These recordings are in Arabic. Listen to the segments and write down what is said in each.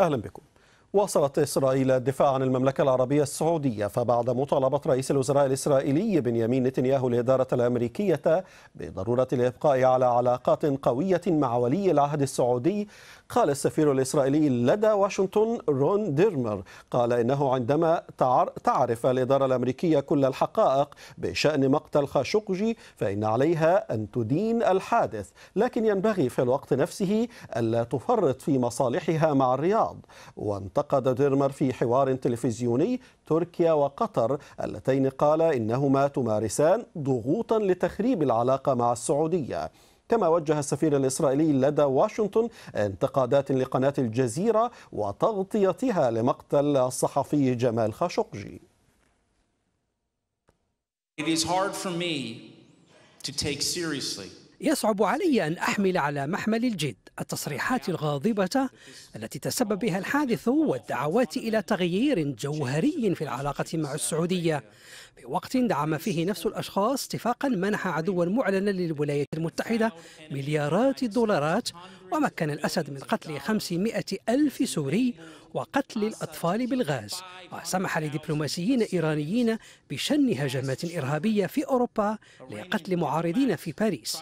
أهلا بكم واصلت إسرائيل الدفاع عن المملكة العربية السعودية فبعد مطالبة رئيس الوزراء الإسرائيلي بنيامين نتنياهو الإدارة الأمريكية بضرورة الإبقاء على علاقات قوية مع ولي العهد السعودي قال السفير الإسرائيلي لدى واشنطن رون ديرمر قال إنه عندما تعرف الإدارة الأمريكية كل الحقائق بشأن مقتل خاشقجي فإن عليها أن تدين الحادث لكن ينبغي في الوقت نفسه ألا تفرط في مصالحها مع الرياض وانتقل انتقد ديرمر في حوار تلفزيوني تركيا وقطر اللتين قال إنهما تمارسان ضغوطا لتخريب العلاقة مع السعودية كما وجه السفير الإسرائيلي لدى واشنطن انتقادات لقناة الجزيرة وتغطيتها لمقتل الصحفي جمال خاشقجي It is hard for me to take seriously. يصعب علي أن أحمل على محمل الجد التصريحات الغاضبة التي تسبب بها الحادث والدعوات إلى تغيير جوهري في العلاقة مع السعودية بوقت دعم فيه نفس الأشخاص اتفاقا منح عدوا معلنا للولايات المتحدة مليارات الدولارات ومكن الأسد من قتل 500 ألف سوري وقتل الأطفال بالغاز وسمح لدبلوماسيين إيرانيين بشن هجمات إرهابية في أوروبا لقتل معارضين في باريس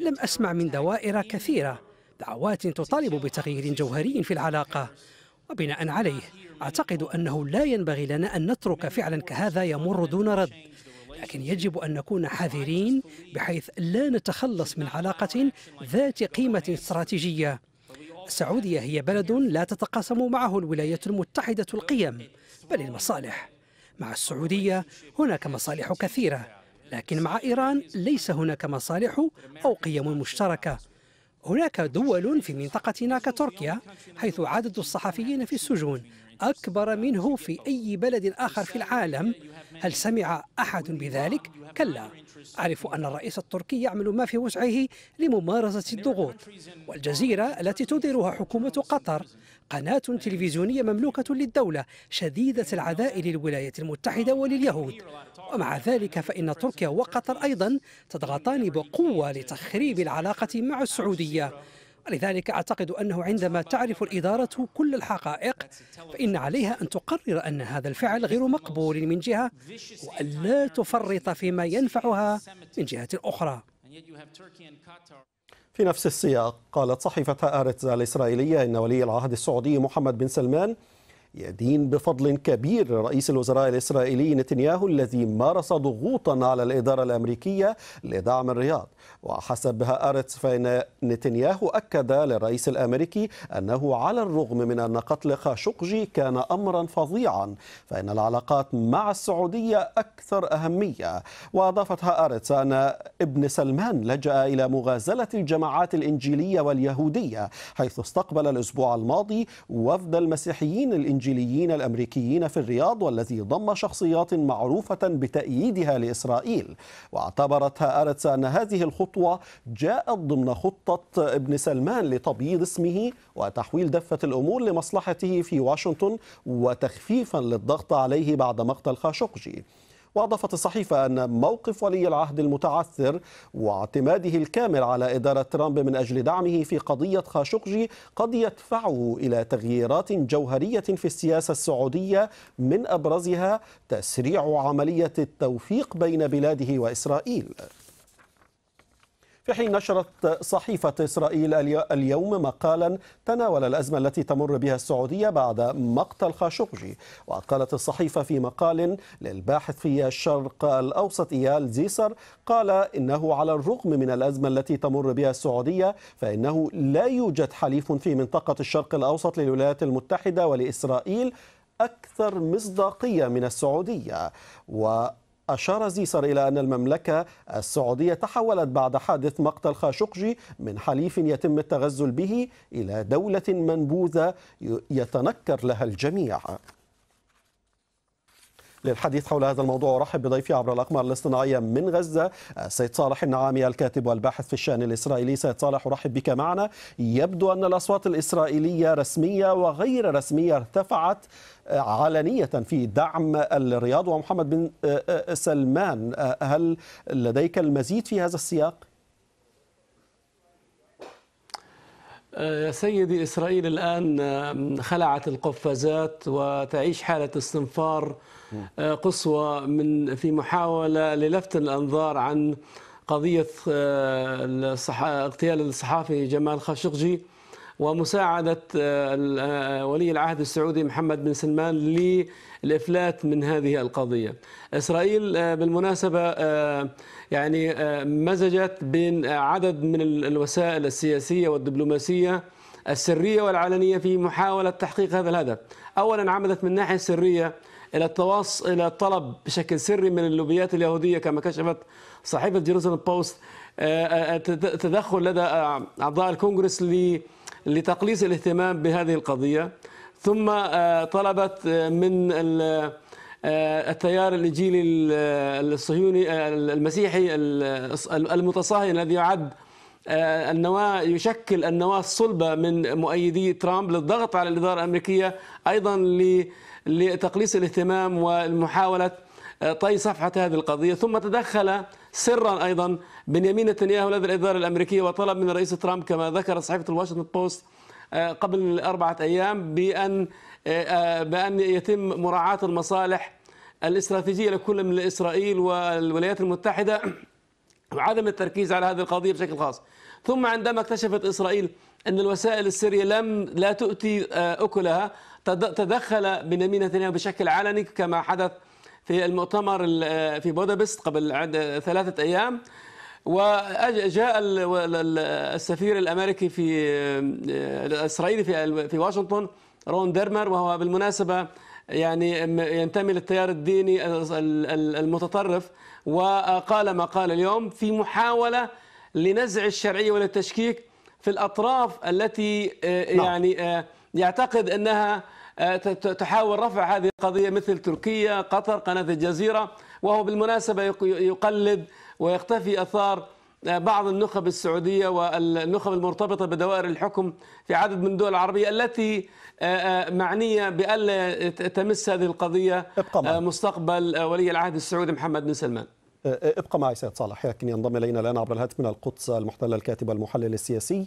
لم أسمع من دوائر كثيرة دعوات تطالب بتغيير جوهري في العلاقة وبناء عليه أعتقد أنه لا ينبغي لنا أن نترك فعلا كهذا يمر دون رد لكن يجب أن نكون حذرين بحيث لا نتخلص من علاقة ذات قيمة استراتيجية السعودية هي بلد لا تتقاسم معه الولايات المتحدة القيم بل المصالح مع السعودية هناك مصالح كثيرة لكن مع إيران ليس هناك مصالح أو قيم مشتركة هناك دول في منطقتنا كتركيا حيث عدد الصحفيين في السجون أكبر منه في أي بلد آخر في العالم هل سمع أحد بذلك؟ كلا أعرف أن الرئيس التركي يعمل ما في وسعه لممارسة الضغوط والجزيرة التي تديرها حكومة قطر قناة تلفزيونية مملوكة للدولة شديدة العداء للولايات المتحدة ولليهود ومع ذلك فإن تركيا وقطر أيضا تضغطان بقوة لتخريب العلاقة مع السعودية ولذلك أعتقد أنه عندما تعرف الإدارة كل الحقائق فإن عليها أن تقرر أن هذا الفعل غير مقبول من جهة وأن لا تفرط فيما ينفعها من جهة أخرى في نفس السياق قالت صحيفة آرتزا الإسرائيلية إن ولي العهد السعودي محمد بن سلمان يدين بفضل كبير رئيس الوزراء الإسرائيلي نتنياهو الذي مارس ضغوطا على الإدارة الأمريكية لدعم الرياض وحسب هآرتس فإن نتنياهو أكد للرئيس الأمريكي أنه على الرغم من أن قتل خاشقجي كان أمرا فظيعا فإن العلاقات مع السعودية أكثر أهمية وأضافت هآرتس أن ابن سلمان لجأ إلى مغازلة الجماعات الإنجيلية واليهودية حيث استقبل الأسبوع الماضي وفد المسيحيين الإنجيليين الإنجليين الأمريكيين في الرياض والذي ضم شخصيات معروفة بتأييدها لإسرائيل واعتبرت هآرتس أن هذه الخطوة جاءت ضمن خطة ابن سلمان لتبييض اسمه وتحويل دفة الأمور لمصلحته في واشنطن وتخفيفا للضغط عليه بعد مقتل خاشقجي وأضافت الصحيفة أن موقف ولي العهد المتعثر واعتماده الكامل على إدارة ترامب من أجل دعمه في قضية خاشقجي قد يدفعه إلى تغييرات جوهرية في السياسة السعودية من أبرزها تسريع عملية التوفيق بين بلاده وإسرائيل في حين نشرت صحيفة إسرائيل اليوم مقالا تناول الأزمة التي تمر بها السعودية بعد مقتل خاشقجي وقالت الصحيفة في مقال للباحث في الشرق الأوسط إيال زيسر قال إنه على الرغم من الأزمة التي تمر بها السعودية فإنه لا يوجد حليف في منطقة الشرق الأوسط للولايات المتحدة ولإسرائيل أكثر مصداقية من السعودية و أشار زيسر إلى أن المملكة السعودية تحولت بعد حادث مقتل خاشقجي من حليف يتم التغزل به إلى دولة منبوذة يتنكر لها الجميع للحديث حول هذا الموضوع أرحب بضيفي عبر الأقمار الاصطناعية من غزة السيد صالح النعامي الكاتب والباحث في الشأن الإسرائيلي سيد صالح أرحب بك معنا يبدو أن الأصوات الإسرائيلية رسمية وغير رسمية ارتفعت آه، علنية في دعم الرياض ومحمد بن آه، آه، سلمان هل لديك المزيد في هذا السياق؟ يا سيدي إسرائيل الآن خلعت القفازات وتعيش حالة استنفار آه، قصوى من في محاولة للفت الأنظار عن قضية آه، اغتيال الصحافي جمال خاشقجي ومساعدة آه، ولي العهد السعودي محمد بن سلمان للإفلات من هذه القضية إسرائيل بالمناسبة يعني مزجت بين عدد من الوسائل السياسية والدبلوماسية السرية والعلنية في محاولة تحقيق هذا الهدف أولا عمدت من الناحية السرية الى التواصل الى الطلب بشكل سري من اللوبيات اليهوديه كما كشفت صحيفه جيروزالم آه، بوست آه، آه، تدخل لدى اعضاء الكونغرس لتقليص الاهتمام بهذه القضيه ثم طلبت من التيار الإنجيلي الصهيوني المسيحي المتصهين الذي يعد النواة يشكل النواة الصلبة من مؤيدي ترامب للضغط على الإدارة الأمريكية أيضا ل لتقليص الاهتمام ومحاولة آه، طي صفحة هذه القضية ثم تدخل سرا أيضا بنيامين نتنياهو لدى الإدارة الأمريكية وطلب من الرئيس ترامب كما ذكر صحيفة الواشنطن بوست آه، قبل أربعة أيام بأن آه، بأن يتم مراعاة المصالح الاستراتيجية لكل من إسرائيل والولايات المتحدة وعدم التركيز على هذه القضية بشكل خاص ثم عندما اكتشفت إسرائيل أن الوسائل السرية لم لا تؤتي آه، أكلها تدخل بنيامين نتنياهو بشكل علني كما حدث في المؤتمر آه، في بودابست قبل ثلاثة أيام وجاء السفير الأمريكي في الإسرائيلي آه، في في واشنطن رون ديرمر وهو بالمناسبة يعني ينتمي للتيار الديني المتطرف وقال ما قال اليوم في محاولة لنزع الشرعية وللتشكيك في الأطراف التي آه، آه، نعم. يعني آه، يعتقد أنها تحاول رفع هذه القضية مثل تركيا قطر قناة الجزيرة وهو بالمناسبة يقلد ويقتفي أثار بعض النخب السعودية والنخب المرتبطة بدوائر الحكم في عدد من الدول العربية التي معنية بألا تمس هذه القضية مستقبل ولي العهد السعودي محمد بن سلمان آه، ابقى معي سيد صالح لكن ينضم الينا الان عبر الهاتف من القدس المحتله الكاتب المحلل السياسي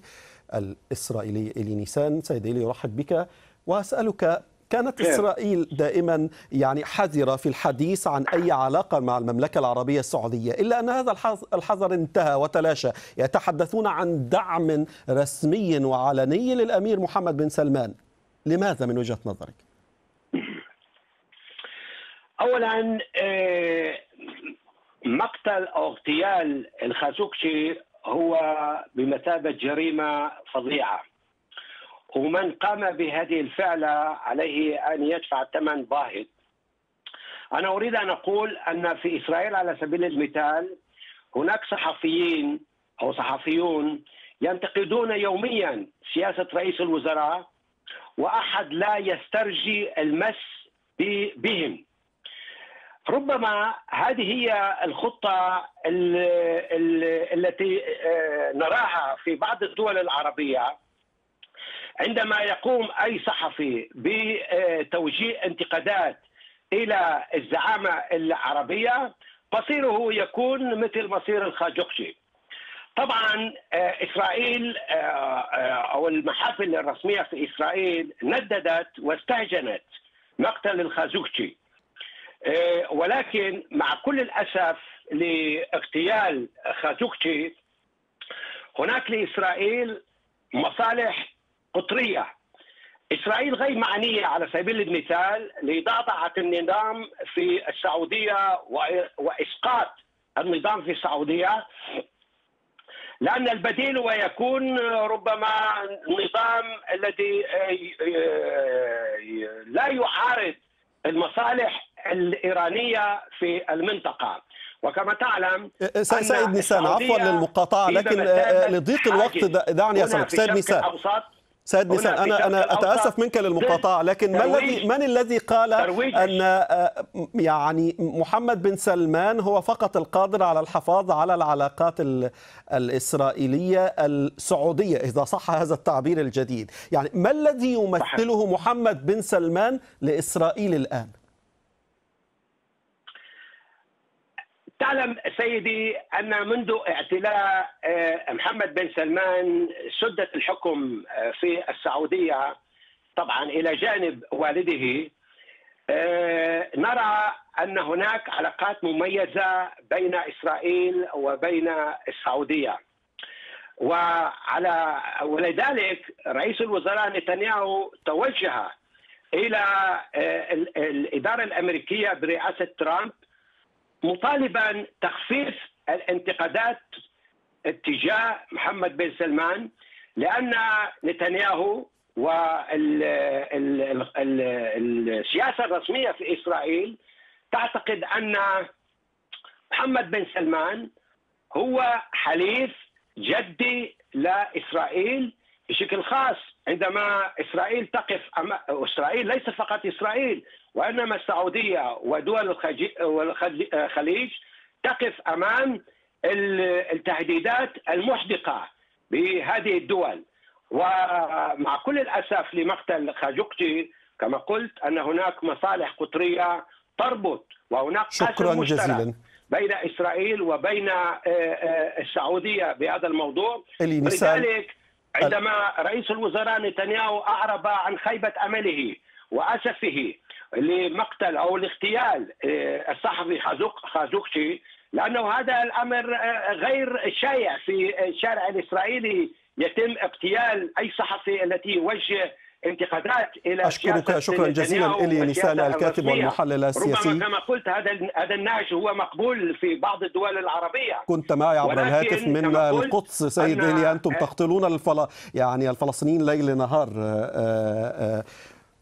الاسرائيلي الي نيسان سيد الي ارحب بك واسالك كانت إسرائيل دائما يعني حذرة في الحديث عن أي علاقة مع المملكة العربية السعودية إلا أن هذا الحذر انتهى وتلاشى يتحدثون عن دعم رسمي وعلني للأمير محمد بن سلمان لماذا من وجهة نظرك؟ أولا آه، مقتل او اغتيال الخاشقجي هو بمثابه جريمه فظيعه ومن قام بهذه الفعله عليه ان يدفع ثمن باهظ انا اريد ان اقول ان في اسرائيل على سبيل المثال هناك صحفيين او صحفيون ينتقدون يوميا سياسه رئيس الوزراء واحد لا يسترجي المس بهم ربما هذه هي الخطة التي آه، نراها في بعض الدول العربية عندما يقوم أي صحفي بتوجيه انتقادات إلى الزعامة العربية مصيره يكون مثل مصير الخاجقشي طبعا آه، اسرائيل آه، او المحافل الرسميه في اسرائيل نددت واستهجنت مقتل الخازوقشي إيه، ولكن مع كل الأسف لاغتيال خاتوكتشي هناك لإسرائيل مصالح قطرية إسرائيل غير معنية على سبيل المثال لضعضعة النظام في السعودية وإسقاط النظام في السعودية لأن البديل هو يكون ربما النظام الذي إيه، إيه، لا يعارض المصالح الايرانيه في المنطقه وكما تعلم إيه، إيه، سيد نيسان عفوا للمقاطعه لكن آه، آه، لضيق الوقت دعني اسالك سيد نيسان سيد نيسان انا انا اتاسف منك للمقاطعه لكن ما الذي من الذي قال ان آه، يعني محمد بن سلمان هو فقط القادر على الحفاظ على العلاقات الاسرائيليه السعوديه اذا صح هذا التعبير الجديد يعني ما الذي يمثله محمد بن سلمان لاسرائيل الان تعلم سيدي أن منذ اعتلاء آه، محمد بن سلمان سدة الحكم آه، في السعودية طبعا إلى جانب والده آه، نرى أن هناك علاقات مميزة بين إسرائيل وبين السعودية وعلى ولذلك رئيس الوزراء نتنياهو توجه إلى الإدارة الأمريكية برئاسة ترامب مطالبا تخفيف الانتقادات اتجاه محمد بن سلمان لان نتنياهو والسياسه الرسميه في اسرائيل تعتقد ان محمد بن سلمان هو حليف جدي لاسرائيل بشكل خاص عندما اسرائيل تقف أم... اسرائيل ليس فقط اسرائيل وانما السعوديه ودول الخليج والخلي... تقف امام التهديدات المحدقه بهذه الدول ومع كل الاسف لمقتل خاشقجي كما قلت ان هناك مصالح قطريه تربط وهناك شكرا جزيلا بين اسرائيل وبين السعوديه بهذا الموضوع لذلك عندما رئيس الوزراء نتنياهو أعرب عن خيبة أمله وأسفه لمقتل أو لاغتيال آه، الصحفي خازوقشي لأنه هذا الأمر آه، غير شائع في الشارع الإسرائيلي يتم اغتيال أي صحفي التي يوجه انتقادات الى اشكرك شكرا جزيلا الي نسال الكاتب والمحلل السياسي ربما كما قلت هذا هذا النهج هو مقبول في بعض الدول العربيه كنت معي عبر الهاتف من القدس سيد أن... الي انتم آه، تقتلون الفل... يعني الفلسطينيين ليل نهار آه، آه،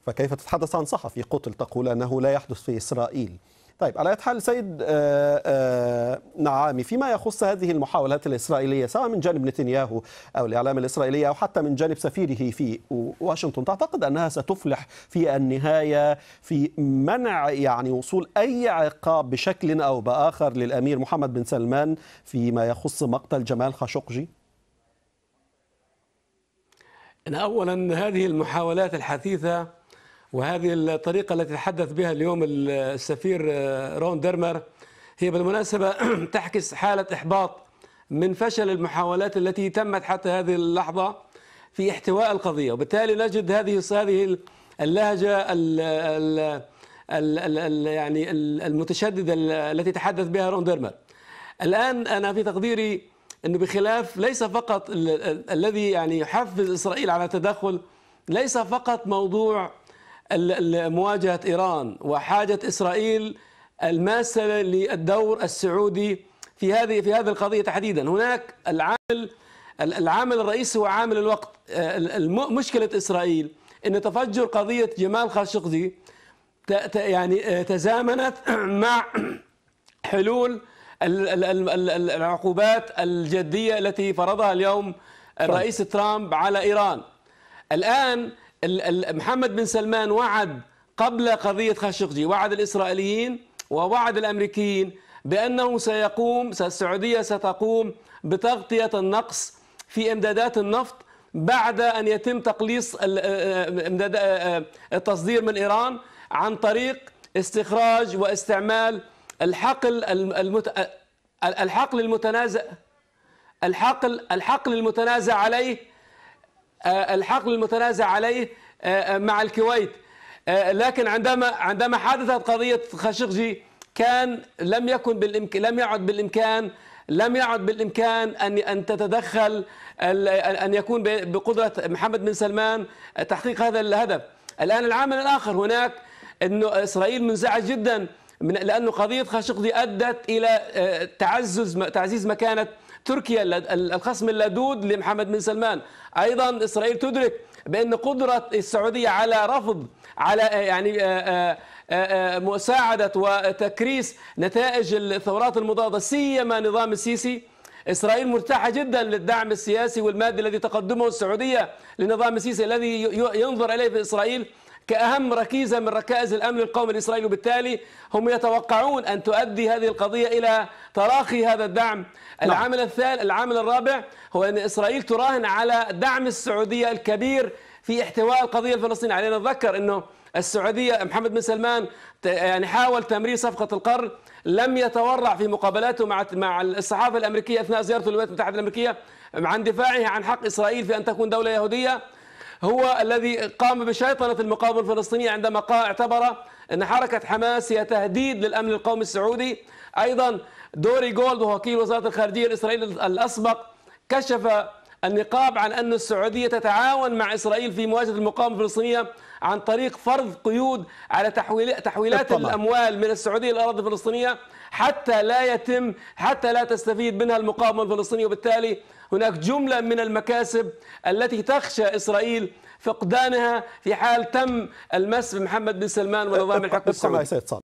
فكيف تتحدث عن صحفي قتل تقول انه لا يحدث في اسرائيل طيب على حال سيد آه، آه، نعامي فيما يخص هذه المحاولات الإسرائيلية سواء من جانب نتنياهو أو الإعلام الإسرائيلي أو حتى من جانب سفيره في واشنطن تعتقد أنها ستفلح في النهاية في منع يعني وصول أي عقاب بشكل أو بآخر للأمير محمد بن سلمان فيما يخص مقتل جمال خاشقجي؟ أنا أولا هذه المحاولات الحثيثة وهذه الطريقة التي تحدث بها اليوم السفير آه، رون درمر هي بالمناسبة تعكس حالة إحباط من فشل المحاولات التي تمت حتى هذه اللحظة في احتواء القضية وبالتالي نجد هذه هذه اللهجة الـ الـ الـ الـ يعني المتشددة التي تحدث بها رون درمر الآن أنا في تقديري أنه بخلاف ليس فقط الذي يعني يحفز إسرائيل على التدخل ليس فقط موضوع مواجهة إيران وحاجة إسرائيل الماسة للدور السعودي في هذه في هذه القضية تحديدا هناك العامل العامل الرئيسي هو عامل الوقت مشكلة إسرائيل أن تفجر قضية جمال خاشقجي يعني آه، تزامنت مع حلول العقوبات الجدية التي فرضها اليوم الرئيس ترامب على إيران الآن محمد بن سلمان وعد قبل قضية خاشقجي وعد الإسرائيليين ووعد الأمريكيين بأنه سيقوم السعودية ستقوم بتغطية النقص في إمدادات النفط بعد أن يتم تقليص آه، آه، آه، التصدير من إيران عن طريق استخراج واستعمال الحقل المت... الحقل المتنازع الحقل الحقل المتنازع عليه آه، الحقل المتنازع عليه آه، آه، مع الكويت لكن عندما عندما حدثت قضيه خاشقجي كان لم يكن بالامكان لم يعد بالامكان لم يعد بالامكان ان ان تتدخل ان يكون بقدره محمد بن سلمان تحقيق هذا الهدف. الان العامل الاخر هناك انه اسرائيل منزعج جدا من لانه قضيه خاشقجي ادت الى تعزز تعزيز مكانه تركيا الخصم اللدود لمحمد بن سلمان ايضا اسرائيل تدرك بان قدره السعوديه على رفض على آه، يعني آه، آه، مساعده وتكريس نتائج الثورات المضاده سيما نظام السيسي إسرائيل مرتاحة جدا للدعم السياسي والمادي الذي تقدمه السعودية لنظام السيسي الذي ينظر إليه في إسرائيل كأهم ركيزة من ركائز الأمن القومي الإسرائيلي وبالتالي هم يتوقعون أن تؤدي هذه القضية إلى تراخي هذا الدعم نعم. العامل الثالث العامل الرابع هو أن إسرائيل تراهن على دعم السعودية الكبير في احتواء القضية الفلسطينية علينا نتذكر أنه السعودية محمد بن سلمان يعني حاول تمرير صفقة القرن لم يتورع في مقابلاته مع مع الصحافة الأمريكية أثناء زيارته للولايات المتحدة الأمريكية عن دفاعه عن حق إسرائيل في أن تكون دولة يهودية هو الذي قام بشيطنة المقاومة الفلسطينية عندما اعتبر أن حركة حماس هي تهديد للأمن القومي السعودي أيضا دوري جولد وكيل وزارة الخارجية الإسرائيلي الأسبق كشف النقاب عن أن السعودية تتعاون مع إسرائيل في مواجهة المقاومة الفلسطينية عن طريق فرض قيود على تحويلات بالطبع. الأموال من السعودية للأراضي الفلسطينية حتى لا يتم حتى لا تستفيد منها المقاومة الفلسطينية وبالتالي هناك جملة من المكاسب التي تخشى إسرائيل فقدانها في حال تم المس بمحمد بن سلمان ونظام الحكم السعودي